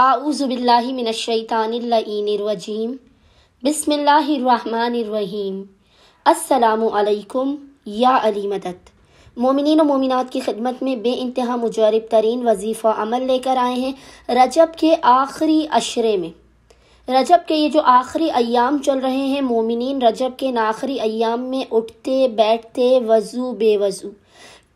आउज़बिल्लिमिनशैतानरजीम बसमीम असलकम या अली मदत मोमिन और मोमिनत की खिदमत में बे इंतहा मुजरब तरीन वजीफ़ा अमल लेकर आए हैं रजब के आखिरी अशरे में रजब के ये जो आखिरी अयाम चल रहे हैं मोमिन रजब के इन आखिरी अयाम में उठते बैठते वज़ू बेवज़ू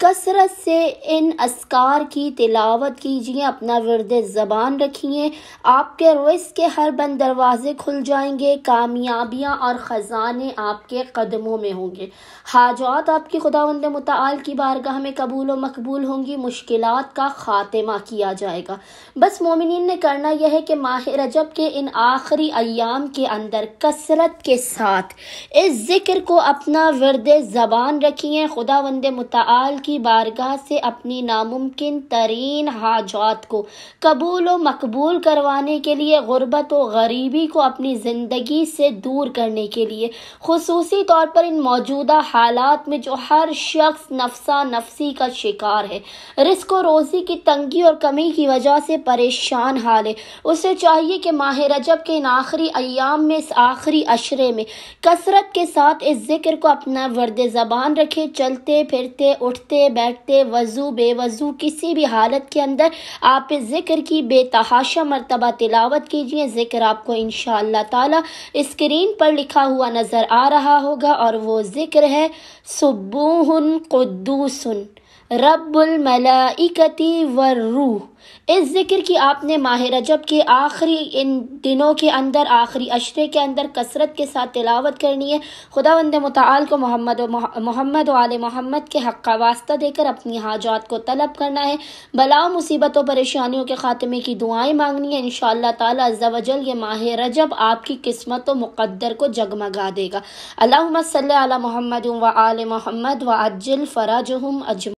कसरत से इन असकार की तिलावत कीजिए अपना वर्द ज़बान रखिए आपके रोज़ के हर बंद दरवाज़े खुल जाएंगे कामयाबियाँ और ख़जाने आपके कदमों में होंगे हाजात आपकी खुदा मताल की बारगाह में कबूल व मकबूल होंगी मुश्किल का ख़ात्मा किया जाएगा बस मोमिन ने करना यह है कि माह रजब के इन आखिरी अयाम के अंदर कसरत के साथ इस ज़िक्र को अपना वर्द ज़बान रखिए खुदा वंद मताल की बारगाह से अपनी नामुमकिन तरीन हाजात को कबूल व मकबूल करवाने के लिए गुर्बत व गरीबी को अपनी ज़िंदगी से दूर करने के लिए खसूस तौर पर इन मौजूदा हालात में जो हर शख्स नफसा नफसी का शिकार है रिस्क व रोज़ी की तंगी और कमी की वजह से परेशान हाल है उसे चाहिए कि माह रजब के इन आखिरी अयाम में इस आखिरी अशरे में कसरत के साथ इस जिक्र को अपना वर्द ज़बान रखे चलते फिरते उठते उठते बैठते वज़ू बेवज़ू किसी भी हालत के अंदर आप ज़िक्र की बेतहाशा मरतबा तिलावत कीजिए ज़िक्र आपको इन ताला स्क्रीन पर लिखा हुआ नज़र आ रहा होगा और वो ज़िक्र है सुबूहन कुद्दूसन रब्बुलमलाइकती व रूह इस ज़िक्र की आपने माह रजब के आखिरी इन दिनों के अंदर आखिरी अशरे के अंदर कसरत के साथ तिलावत करनी है खुदा वंद मताल को मोहम्मद मोहम्मद आल मोहम्मद के हक़ का वास्ता देकर अपनी हाजात को तलब करना है बलाओ मुसीबतों परेशानियों के ख़ात्मे की दुआएं मांगनी है इन शजल ये माह रजब आपकी किस्मत व मुकदर को जगमगा देगा अल्लाह सल मोहम्मद व आल मोहम्मद व अजल फ़राज अजम